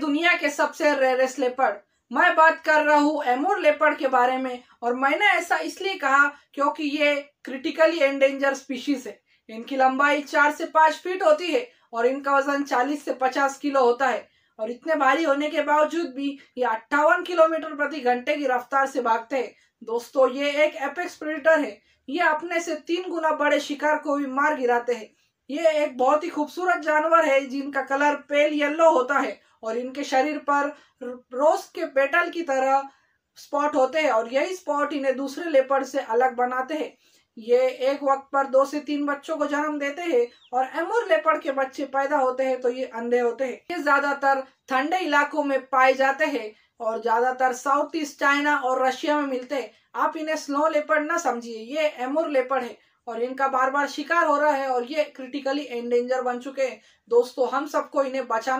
दुनिया के सबसे रेरेस लेपर्ड मैं बात कर रहा हूँ एमोर लेपर्ड के बारे में और मैंने ऐसा इसलिए कहा क्योंकि ये क्रिटिकली एंडेंजर स्पीशीज है इनकी लंबाई चार से पांच फीट होती है और इनका वजन चालीस से पचास किलो होता है और इतने भारी होने के बावजूद भी ये अट्ठावन किलोमीटर प्रति घंटे की रफ्तार से भागते हैं दोस्तों ये एक एपेक्स प्रेडेटर है ये अपने से तीन गुना बड़े शिकार को भी मार गिराते हैं ये एक बहुत ही खूबसूरत जानवर है जिनका कलर पेल येलो होता है और इनके शरीर पर रोज के पेटल की तरह स्पॉट होते हैं और यही स्पॉट इन्हें दूसरे लेपर से अलग बनाते हैं ये एक वक्त पर दो से तीन बच्चों को जन्म देते हैं और एमोर लेपर के बच्चे पैदा होते हैं तो ये अंधे होते हैं ये ज्यादातर ठंडे इलाकों में पाए जाते हैं और ज्यादातर साउथ ईस्ट चाइना और रशिया में मिलते हैं आप इन्हें स्नो लेपर ना समझिए ये एमूर लेपर है और इनका बार बार शिकार हो रहा है और ये क्रिटिकली एंडेंजर बन चुके हैं दोस्तों हम सबको इन्हें बचाना